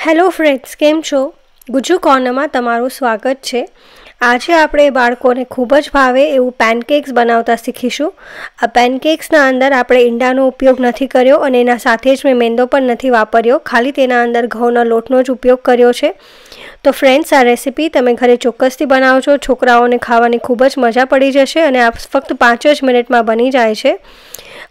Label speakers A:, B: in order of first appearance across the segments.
A: hello friends કેમ છો ગુજુ કોર્નરમાં તમારું સ્વાગત છે આજે આપણે બાળકોને ખૂબ જ ભાવે એવું પેનકેક્સ બનાવતા શીખીશું આ પેનકેક્સના અંદર આપણે ઈંડાનો ઉપયોગ નથી કર્યો અને એના સાથે જ મેં મેંદો પણ નથી વાપર્યો ખાલી તેના અંદર ઘઉંના લોટનો જ ઉપયોગ કર્યો છે તો ફ્રેન્ડ્સ આ રેસીપી તમે ઘરે ચોક્કસથી બનાવજો છોકરાઓને ખાવાની ખૂબ જ મજા પડી જશે અને આ ફક્ત પાંચ જ મિનિટમાં બની જાય છે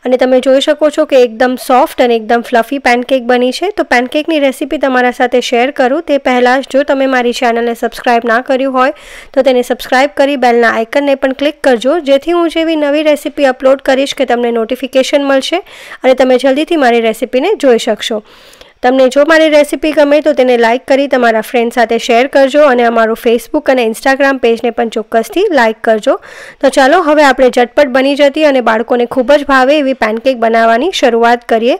A: અને તમે જોઈ શકો છો કે એકદમ સોફ્ટ અને એકદમ ફ્લફી પેનકેક બની છે તો પેનકેકની રેસીપી તમારા સાથે શેર કરું તે પહેલાં જો તમે મારી ચેનલને સબસ્ક્રાઈબ ના કર્યું હોય તો તો તેને સબસ્ક્રાઇબ કરી બેલના આઇકનને પણ ક્લિક કરજો જેથી હું જેવી નવી રેસીપી અપલોડ કરીશ કે તમને નોટિફિકેશન મળશે અને તમે જલ્દીથી મારી રેસીપીને જોઈ શકશો તમને જો મારી રેસીપી ગમે તો તેને લાઇક કરી તમારા ફ્રેન્ડ સાથે શેર કરજો અને અમારું ફેસબુક અને ઇન્સ્ટાગ્રામ પેજને પણ ચોક્કસથી લાઇક કરજો તો ચાલો હવે આપણે ઝટપટ બની જતી અને બાળકોને ખૂબ જ ભાવે એવી પેનકેક બનાવવાની શરૂઆત કરીએ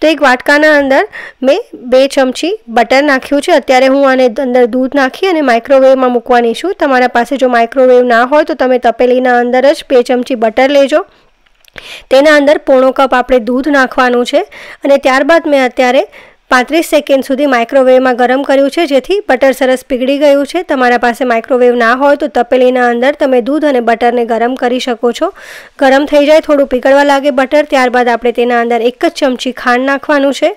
A: તો એક વાટકાના અંદર મેં બે ચમચી બટર નાખ્યું છે અત્યારે હું આને અંદર દૂધ નાખી અને માઇક્રોવેવમાં મૂકવાની છું તમારા પાસે જો માઇક્રોવેવ ના હોય તો તમે તપેલીના અંદર જ બે ચમચી બટર લેજો તેના અંદર પોણો કપ આપણે દૂધ નાખવાનું છે અને ત્યારબાદ મેં અત્યારે પાંત્રીસ સેકન્ડ સુધી માઇક્રોવેવમાં ગરમ કર્યું છે જેથી બટર સરસ પીગળી ગયું છે તમારા પાસે માઇક્રોવેવ ના હોય તો તપેલીના અંદર તમે દૂધ અને બટરને ગરમ કરી શકો છો ગરમ થઈ જાય થોડું પીગળવા લાગે બટર ત્યારબાદ આપણે તેના અંદર એક જ ચમચી ખાંડ નાખવાનું છે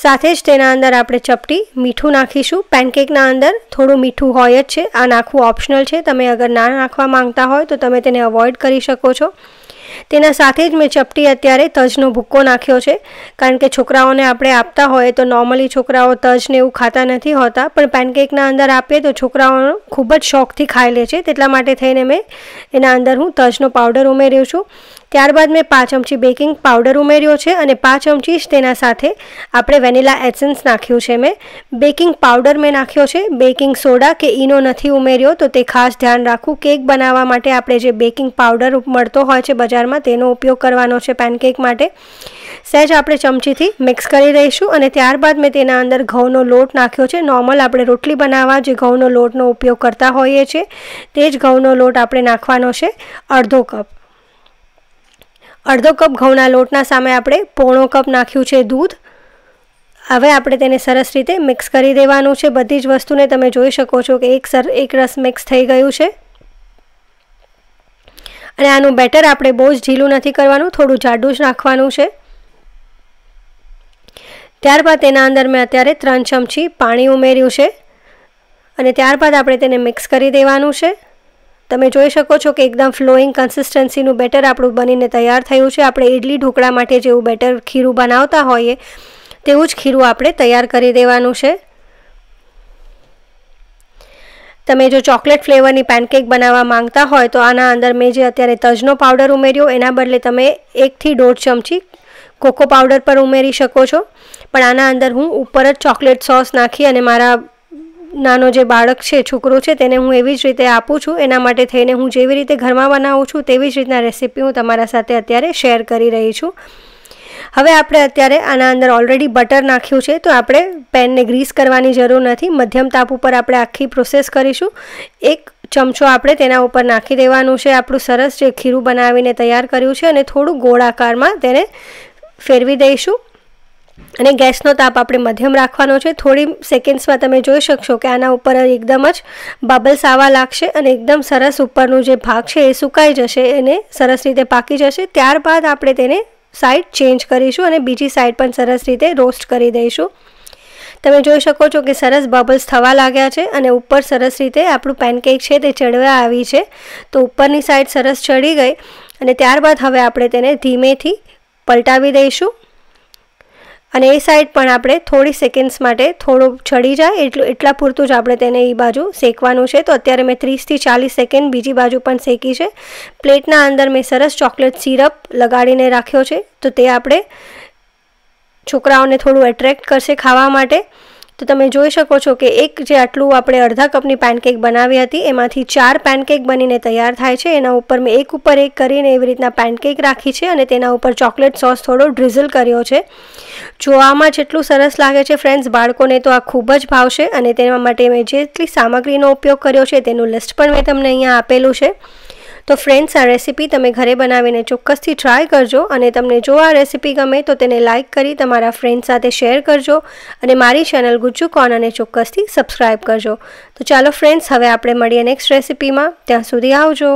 A: સાથે જ તેના અંદર આપણે ચપટી મીઠું નાખીશું પેનકેકના અંદર થોડું મીઠું હોય જ છે આ નાખવું ઓપ્શનલ છે તમે અગર ના નાખવા માંગતા હોય તો તમે તેને અવોઇડ કરી શકો છો તેના સાથે જ મેં ચપટી અત્યારે તજનો ભૂક્કો નાખ્યો છે કારણ કે છોકરાઓને આપણે આપતા હોય તો નોર્મલી છોકરાઓ તજને એવું ખાતા નથી હોતા પણ પેનકેકના અંદર આપીએ તો છોકરાઓનો ખૂબ જ શોખથી ખાઈ લે છે તેટલા માટે થઈને મેં એના અંદર હું તજનો પાવડર ઉમેર્યો છું ત્યારબાદ મેં પાંચ ચમચી બેકિંગ પાવડર ઉમેર્યો છે અને પાંચ ચમચી જ તેના સાથે આપણે વેનિલા એસેન્સ નાખ્યું છે મેં બેકિંગ પાવડર મેં નાખ્યો છે બેકિંગ સોડા કે ઈનો નથી ઉમેર્યો તો તે ખાસ ધ્યાન રાખવું કેક બનાવવા માટે આપણે જે બેકિંગ પાવડર મળતો હોય છે બજારમાં તેનો ઉપયોગ કરવાનો છે પેનકેક માટે સહેજ આપણે ચમચીથી મિક્સ કરી દઈશું અને ત્યારબાદ મેં તેના અંદર ઘઉંનો લોટ નાખ્યો છે નોર્મલ આપણે રોટલી બનાવવા જે ઘઉંનો લોટનો ઉપયોગ કરતા હોઈએ છીએ તે જ ઘઉંનો લોટ આપણે નાખવાનો છે અડધો કપ અડધો કપ ઘઉંના લોટના સામે આપણે પોણો કપ નાખ્યું છે દૂધ હવે આપણે તેને સરસ રીતે મિક્સ કરી દેવાનું છે બધી જ વસ્તુને તમે જોઈ શકો છો કે એક સર એક રસ મિક્સ થઈ ગયું છે અને આનું બેટર આપણે બહુ જ ઢીલું નથી કરવાનું થોડું જાડું જ નાખવાનું છે ત્યારબાદ તેના અંદર મેં અત્યારે ત્રણ ચમચી પાણી ઉમેર્યું છે અને ત્યારબાદ આપણે તેને મિક્સ કરી દેવાનું છે તમે જોઈ શકો છો કે એકદમ ફ્લોઈંગ કન્સિસ્ટન્સીનું બેટર આપણું બનીને તૈયાર થયું છે આપણે ઇડલી ઢોકળા માટે જેવું બેટર ખીરું બનાવતા હોઈએ તેવું જ ખીરું આપણે તૈયાર કરી દેવાનું છે તમે જો ચોકલેટ ફ્લેવરની પેનકેક બનાવવા માંગતા હોય તો આના અંદર મેં જે અત્યારે તજનો પાવડર ઉમેર્યો એના બદલે તમે એકથી દોઢ ચમચી કોકો પાવડર પણ ઉમેરી શકો છો પણ આના અંદર હું ઉપર જ ચોકલેટ સોસ નાખી અને મારા નાનો જે બાળક છે છોકરો છે તેને હું એવી જ રીતે આપું છું એના માટે થઈને હું જેવી રીતે ઘરમાં બનાવું છું તેવી જ રીતના રેસીપી હું તમારા સાથે અત્યારે શેર કરી રહી છું હવે આપણે અત્યારે આના અંદર ઓલરેડી બટર નાખ્યું છે તો આપણે પેનને ગ્રીસ કરવાની જરૂર નથી મધ્યમ તાપ ઉપર આપણે આખી પ્રોસેસ કરીશું એક ચમચો આપણે તેના ઉપર નાખી દેવાનું છે આપણું સરસ જે ખીરું બનાવીને તૈયાર કર્યું છે અને થોડું ગોળાકારમાં તેને ફેરવી દઈશું અને ગેસનો તાપ આપણે મધ્યમ રાખવાનો છે થોડી સેકન્ડ્સમાં તમે જોઈ શકશો કે આના ઉપર એકદમ જ બબલ્સ આવવા લાગશે અને એકદમ સરસ ઉપરનું જે ભાગ છે એ સુકાઈ જશે અને સરસ રીતે પાકી જશે ત્યારબાદ આપણે તેને સાઈડ ચેન્જ કરીશું અને બીજી સાઈડ પણ સરસ રીતે રોસ્ટ કરી દઈશું તમે જોઈ શકો છો કે સરસ બબલ્સ થવા લાગ્યા છે અને ઉપર સરસ રીતે આપણું પેનકેક છે તે ચડવા આવી છે તો ઉપરની સાઈડ સરસ ચડી ગઈ અને ત્યારબાદ હવે આપણે તેને ધીમેથી પલટાવી દઈશું અને એ સાઈડ પણ આપણે થોડી સેકન્ડ્સ માટે થોડું ચડી જાય એટલું એટલા પૂરતું જ આપણે તેને એ બાજુ શેકવાનું છે તો અત્યારે મેં ત્રીસથી ચાલીસ સેકન્ડ બીજી બાજુ પણ શેકી છે પ્લેટના અંદર મેં સરસ ચોકલેટ સિરપ લગાડીને રાખ્યો છે તો તે આપણે છોકરાઓને થોડું એટ્રેક્ટ કરશે ખાવા માટે તો તમે જોઈ શકો છો કે એક જે આટલું આપણે અડધા કપની પેનકેક બનાવી હતી એમાંથી ચાર પેનકેક બનીને તૈયાર થાય છે એના ઉપર મેં એક ઉપર એક કરીને એવી રીતના પેનકેક રાખી છે અને તેના ઉપર ચોકલેટ સોસ થોડો ડ્રિઝલ કર્યો છે જોવામાં જેટલું સરસ લાગે છે ફ્રેન્ડ્સ બાળકોને તો આ ખૂબ જ ભાવશે અને તેના માટે મેં જેટલી સામગ્રીનો ઉપયોગ કર્યો છે તેનું લિસ્ટ પણ મેં તમને અહીંયા આપેલું છે તો ફ્રેન્ડ્સ આ રેસીપી તમે ઘરે બનાવીને ચોક્કસથી ટ્રાય કરજો અને તમને જો આ રેસીપી ગમે તો તેને લાઇક કરી તમારા ફ્રેન્ડ સાથે શેર કરજો અને મારી ચેનલ ગુજ્જુ અને ચોક્કસથી સબસ્ક્રાઈબ કરજો તો ચાલો ફ્રેન્ડ્સ હવે આપણે મળીએ નેક્સ્ટ રેસીપીમાં ત્યાં સુધી આવજો